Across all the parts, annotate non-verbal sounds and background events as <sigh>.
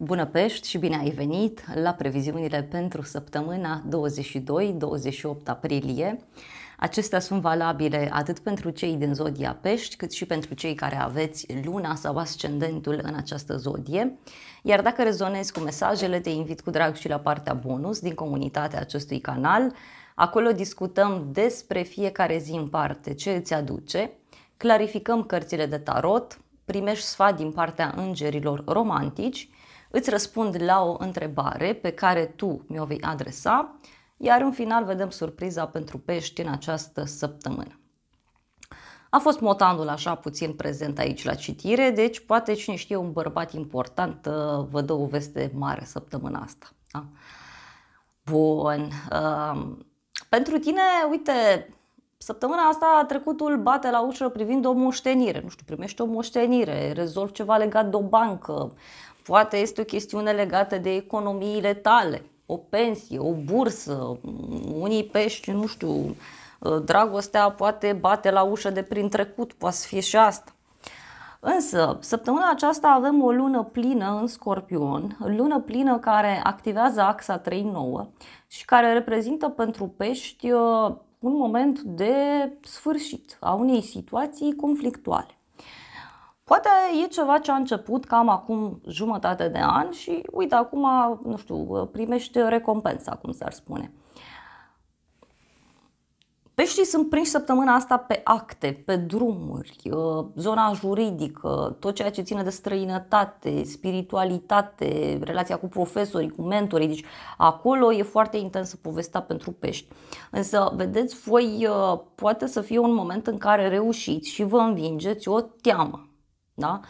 Bună Pești și bine ai venit la previziunile pentru săptămâna 22-28 aprilie. Acestea sunt valabile atât pentru cei din zodia Pești, cât și pentru cei care aveți luna sau ascendentul în această zodie. Iar dacă rezonezi cu mesajele, te invit cu drag și la partea bonus din comunitatea acestui canal. Acolo discutăm despre fiecare zi în parte ce îți aduce, clarificăm cărțile de tarot, primești sfat din partea îngerilor romantici îți răspund la o întrebare pe care tu mi-o vei adresa, iar în final vedem surpriza pentru pești în această săptămână. A fost motanul așa puțin prezent aici la citire, deci poate cine știe un bărbat important uh, vă dă o veste mare săptămâna asta. Da? Bun. Um, pentru tine, uite, săptămâna asta trecutul bate la ușă privind o moștenire. Nu știu, primești o moștenire, rezolvi ceva legat de o bancă, Poate este o chestiune legată de economiile tale, o pensie, o bursă, unii pești, nu știu, dragostea poate bate la ușă de prin trecut, poate să fie și asta. Însă, săptămâna aceasta avem o lună plină în Scorpion, lună plină care activează axa 3-9 și care reprezintă pentru pești uh, un moment de sfârșit a unei situații conflictuale. Poate e ceva ce a început cam acum jumătate de an și uite, acum, nu știu, primești recompensa, cum s-ar spune. Peștii sunt prinși săptămâna asta pe acte, pe drumuri, uh, zona juridică, tot ceea ce ține de străinătate, spiritualitate, relația cu profesorii, cu mentorii. Deci acolo e foarte intensă povestea pentru pești. Însă, vedeți, voi uh, poate să fie un moment în care reușiți și vă învingeți o teamă da?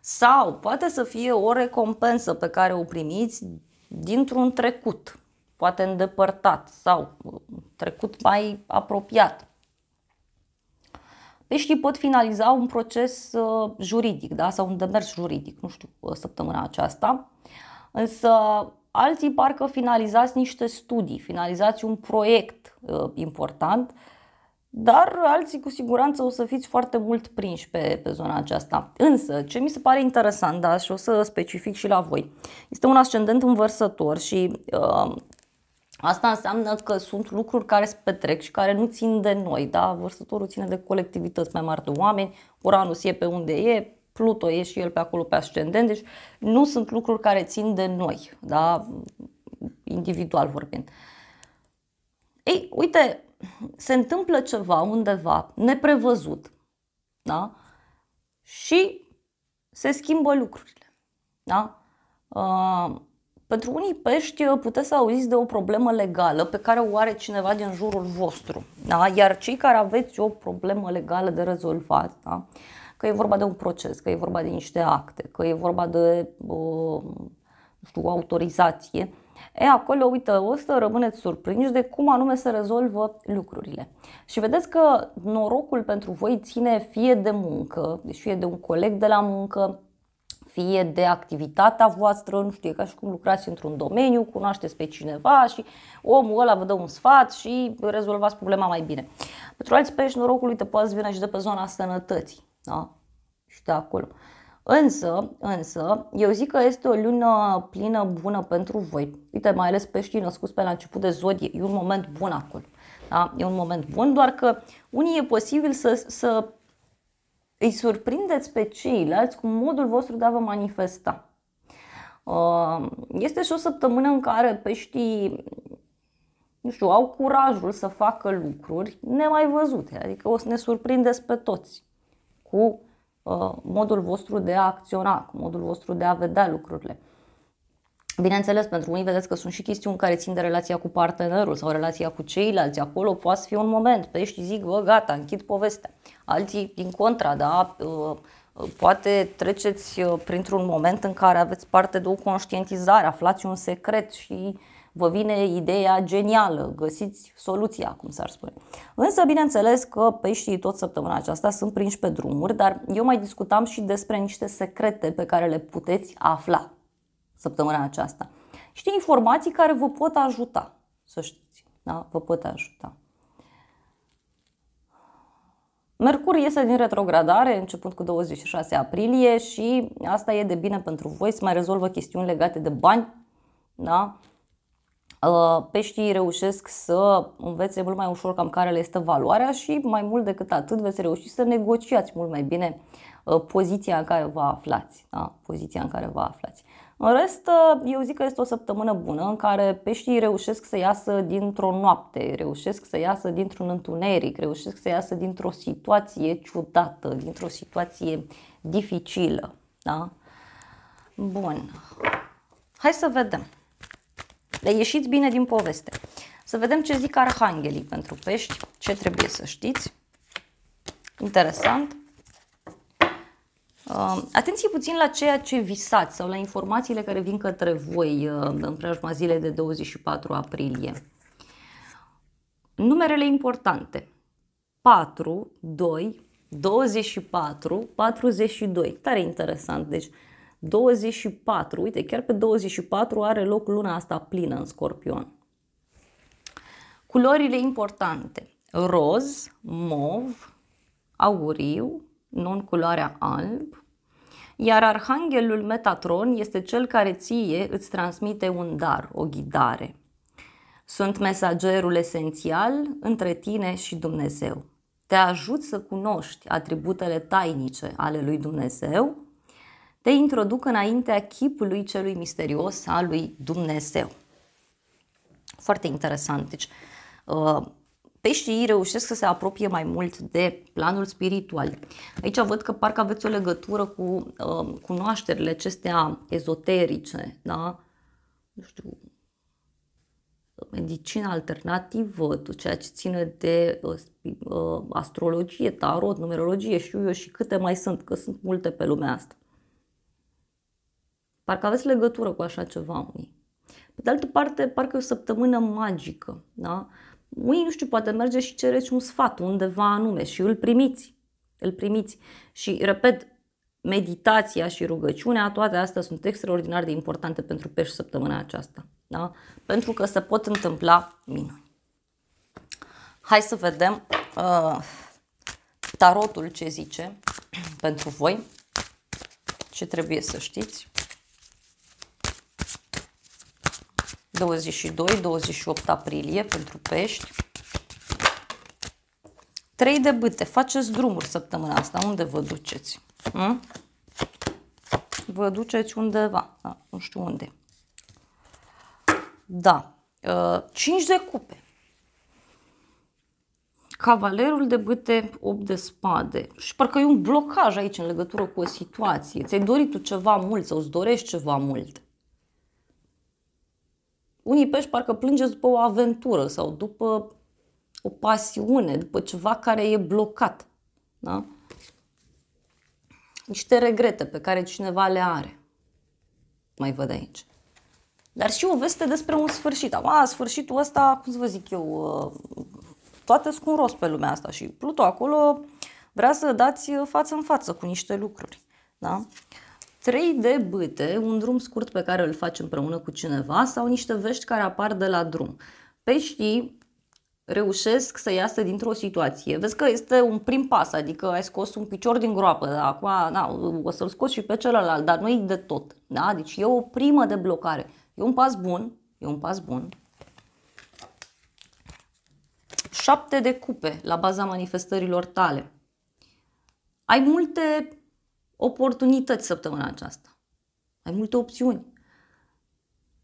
Sau poate să fie o recompensă pe care o primiți dintr-un trecut, poate îndepărtat sau trecut mai apropiat. Peștii pot finaliza un proces uh, juridic da? sau un demers juridic, nu știu, uh, săptămâna aceasta, însă alții parcă finalizați niște studii, finalizați un proiect uh, important dar alții cu siguranță o să fiți foarte mult prinși pe, pe zona aceasta. Însă, ce mi se pare interesant, da, și o să specific și la voi, este un ascendent învărsător și uh, Asta înseamnă că sunt lucruri care se petrec și care nu țin de noi, da? Vărsătorul ține de colectivități mai mari de oameni, Uranus e pe unde e, Pluto e și el pe acolo pe ascendent, deci nu sunt lucruri care țin de noi, da? Individual vorbind. Ei, uite, se întâmplă ceva undeva neprevăzut da? și se schimbă lucrurile. Da? Uh, pentru unii pești uh, puteți să auziți de o problemă legală pe care o are cineva din jurul vostru. Da? Iar cei care aveți o problemă legală de rezolvat, da? că e vorba de un proces, că e vorba de niște acte, că e vorba de uh, nu știu, autorizație, E, acolo, uite, o să rămâneți surprinși de cum anume se rezolvă lucrurile. Și vedeți că norocul pentru voi ține fie de muncă, deci fie de un coleg de la muncă, fie de activitatea voastră, nu știu, e ca și cum lucrați într-un domeniu, cunoașteți pe cineva și omul ăla vă dă un sfat și rezolvați problema mai bine. Pentru alți pești norocul, uite, poate vine și de pe zona sănătății, da? Și de acolo. Uh, Însă, însă, eu zic că este o lună plină bună pentru voi. Uite, mai ales peștii născuți pe la început de zodie. E un moment bun acolo. Da? E un moment bun, doar că unii e posibil să, să îi surprindeți pe ceilalți cu modul vostru de a vă manifesta. Uh, este și o săptămână în care peștii nu știu, au curajul să facă lucruri nemai văzute, adică o să ne surprindeți pe toți cu Uh, modul vostru de a acționa, cu modul vostru de a vedea lucrurile. Bineînțeles, pentru unii vedeți că sunt și chestiuni care țin de relația cu partenerul sau relația cu ceilalți. Acolo poate fi un moment, pești zic, vă gata, închid povestea. Alții, din contra, da, uh, uh, poate treceți printr-un moment în care aveți parte de o conștientizare, aflați un secret și uh, vă vine ideea genială, găsiți soluția, cum s-ar spune. Însă, bineînțeles că peștii tot săptămâna aceasta sunt prinși pe drumuri, dar eu mai discutam și despre niște secrete pe care le puteți afla săptămâna aceasta. Știți informații care vă pot ajuta, să știți, da? vă pot ajuta. Mercur iese din retrogradare începând cu 26 aprilie și asta e de bine pentru voi, să mai rezolvă chestiuni legate de bani, da? Ă, peștii reușesc să învețe mult mai ușor cam care le este valoarea și mai mult decât atât veți reuși să negociați mult mai bine ă, poziția în care vă aflați. Da? Poziția în care vă aflați. În rest, ă, eu zic că este o săptămână bună în care peștii reușesc să iasă dintr-o noapte, reușesc să iasă dintr-un întuneric, reușesc să iasă dintr-o situație ciudată, dintr-o situație dificilă. Da? Bun. Hai să vedem. Le ieșiți bine din poveste. Să vedem ce zic arhanghelii pentru pești, ce trebuie să știți. Interesant. Um, atenție puțin la ceea ce visați sau la informațiile care vin către voi uh, în preajma zile de 24 aprilie. Numerele importante. 4, 2, 24, 42. Tare interesant. Deci 24, uite, chiar pe 24 are loc luna asta plină în scorpion. Culorile importante. Roz, mov, auriu, non-culoarea alb, iar arhanghelul Metatron este cel care ție îți transmite un dar, o ghidare. Sunt mesagerul esențial între tine și Dumnezeu. Te ajut să cunoști atributele tainice ale lui Dumnezeu te introduc înaintea chipului celui misterios al lui Dumnezeu. Foarte interesant. Deci, uh, peștii reușesc să se apropie mai mult de planul spiritual. Aici văd că parcă aveți o legătură cu uh, cunoașterile acestea ezoterice, da? Nu știu, medicină alternativă, tot ceea ce ține de uh, astrologie, tarot, numerologie, știu eu și câte mai sunt, că sunt multe pe lumea asta. Parcă aveți legătură cu așa ceva unii. Pe de altă parte, parcă e o săptămână magică, da? Unii, nu știu, poate merge și cereți un sfat undeva anume și îl primiți. Îl primiți. Și, repet, meditația și rugăciunea, toate astea sunt extraordinar de importante pentru pești săptămâna aceasta. Da? Pentru că se pot întâmpla minuni. Hai să vedem uh, tarotul ce zice <clears throat> pentru voi, ce trebuie să știți. 22-28 aprilie pentru pești. 3 de bâte. Faceți drumuri săptămâna asta. Unde vă duceți? Mm? Vă duceți undeva. Da, nu știu unde. Da. 5 ă, de cupe. Cavalerul de bâte, 8 de spade. Și parcă e un blocaj aici în legătură cu o situație. Ți-ai dorit tu ceva mult sau îți dorești ceva mult. Unii pești parcă plângeți după o aventură sau după o pasiune, după ceva care e blocat. Da? Niște regrete pe care cineva le are. Mai văd aici. Dar și o veste despre un sfârșit. A, sfârșitul ăsta, cum să vă zic eu, ă, toate sunt cu un rost pe lumea asta și Pluto acolo vrea să dați față în față cu niște lucruri. Da? Uh, 3 de bâte, un drum scurt pe care îl faci împreună cu cineva sau niște vești care apar de la drum. Peștii reușesc să iasă dintr-o situație. Vezi că este un prim pas, adică ai scos un picior din groapă, da? acum na, o să-l scoți și pe celălalt, dar nu de tot. Da? Deci e o primă de blocare. E un pas bun, e un pas bun. Șapte de cupe la baza manifestărilor tale. Ai multe oportunități săptămâna aceasta. Ai multe opțiuni.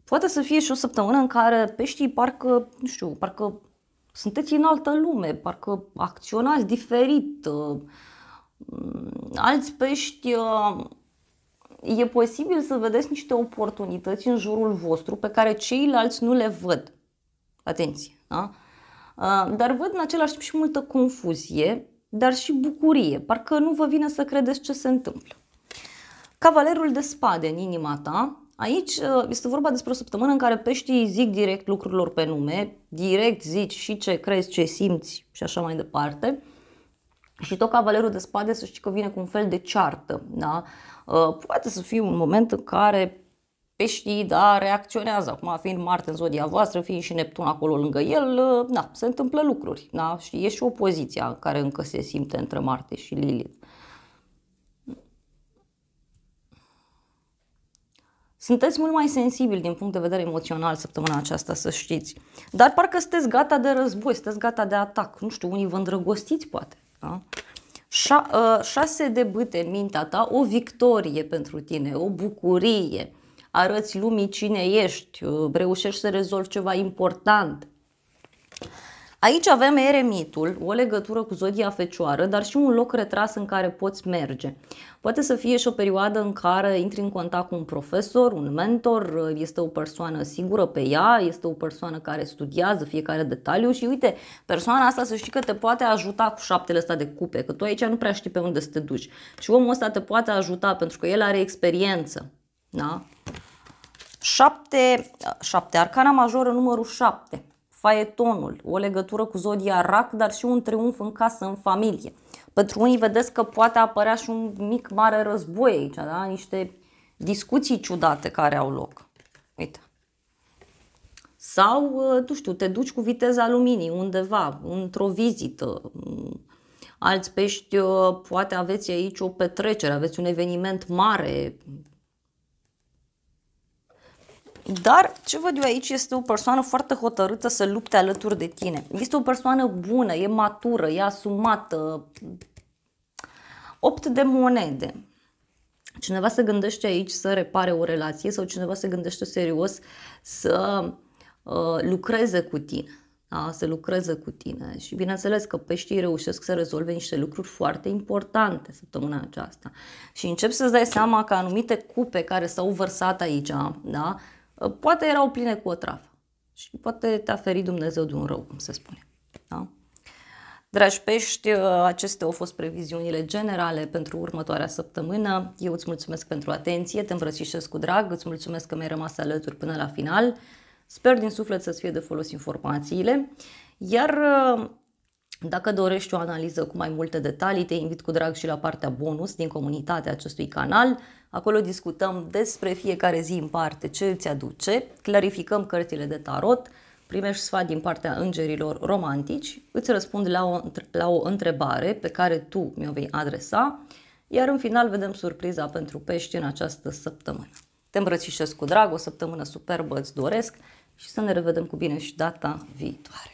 Poate să fie și o săptămână în care peștii parcă, nu știu, parcă sunteți în altă lume, parcă acționați diferit. Uh, mm, alți pești uh, e posibil să vedeți niște oportunități în jurul vostru pe care ceilalți nu le văd. Atenție, da? Uh, dar văd în același timp și multă confuzie dar și bucurie, parcă nu vă vine să credeți ce se întâmplă. Cavalerul de spade în inima ta, aici uh, este vorba despre o săptămână în care peștii zic direct lucrurilor pe nume, direct zici și ce crezi, ce simți și așa mai departe. Și tot cavalerul de spade să știi că vine cu un fel de ceartă. Da? Uh, poate să fie un moment în care peștii, da, reacționează. Acum, fiind Marte în zodia voastră, fiind și Neptun acolo lângă el, da, se întâmplă lucruri. Da? Și e și o poziție care încă se simte între Marte și Lilith. Sunteți mult mai sensibili din punct de vedere emoțional săptămâna aceasta, să știți. Dar parcă sunteți gata de război, sunteți gata de atac. Nu știu, unii vă îndrăgostiți, poate. Da? Șa, uh, șase de bâte în mintea ta, o victorie pentru tine, o bucurie arăți lumii cine ești, uh, reușești să rezolvi ceva important. Aici avem eremitul, o legătură cu zodia fecioară, dar și un loc retras în care poți merge. Poate să fie și o perioadă în care intri în contact cu un profesor, un mentor, uh, este o persoană sigură pe ea, este o persoană care studiază fiecare detaliu și uite, persoana asta să știi că te poate ajuta cu șaptele ăsta de cupe, că tu aici nu prea știi pe unde să te duci. Și omul ăsta te poate ajuta pentru că el are experiență. Da? 7, 7, arcana majoră numărul 7, faetonul, o legătură cu zodia rac, dar și un triumf în casă, în familie. Pentru unii vedeți că poate apărea și un mic mare război aici, da? niște discuții ciudate care au loc. Uite. Sau, nu uh, știu, te duci cu viteza luminii undeva, într-o vizită. Alți pești, uh, poate aveți aici o petrecere, aveți un eveniment mare, dar ce văd eu aici este o persoană foarte hotărâtă să lupte alături de tine. Este o persoană bună, e matură, e asumată. 8 de monede. Cineva se gândește aici să repare o relație sau cineva se gândește serios să uh, lucreze cu tine. Da? Să lucreze cu tine. Și bineînțeles că peștii reușesc să rezolve niște lucruri foarte importante săptămâna aceasta. Și încep să-ți dai seama că anumite cupe care s-au vărsat aici, da? Ă, poate erau pline cu o travă și poate te-a ferit Dumnezeu de un rău, cum se spune. Da? Dragi pești, ă, acestea au fost previziunile generale pentru următoarea săptămână. Eu îți mulțumesc pentru atenție, te îmbrățișez cu drag, îți mulțumesc că mi-ai rămas alături până la final. Sper din suflet să-ți fie de folos informațiile. Iar ă, dacă dorești o analiză cu mai multe detalii, te invit cu drag și la partea bonus din comunitatea acestui canal. Acolo discutăm despre fiecare zi în parte ce îți aduce, clarificăm cărțile de tarot, primești sfat din partea îngerilor romantici, îți răspund la o, la o întrebare pe care tu mi-o vei adresa, iar în final vedem surpriza pentru pești în această săptămână. Te îmbrățișez cu drag, o săptămână superbă îți doresc și să ne revedem cu bine și data viitoare.